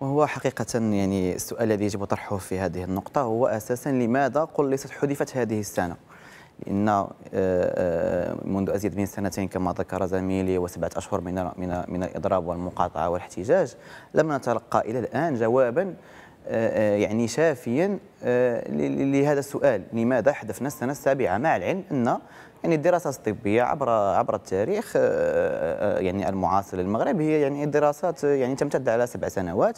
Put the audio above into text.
وهو حقيقة يعني السؤال الذي يجب طرحه في هذه النقطة هو أساسا لماذا قلصت حذفت هذه السنة؟ لأن آه، آه، منذ أزيد من سنتين كما ذكر زميلي وسبعة أشهر من من من الإضراب والمقاطعة والاحتجاج لم نتلقى إلى الآن جوابا آه، يعني شافيا لهذا السؤال لماذا حذفنا السنة السابعة مع العلم أن يعني الدراسات الطبيه عبر عبر التاريخ يعني المعاصر للمغرب هي يعني دراسات يعني تمتد على سبع سنوات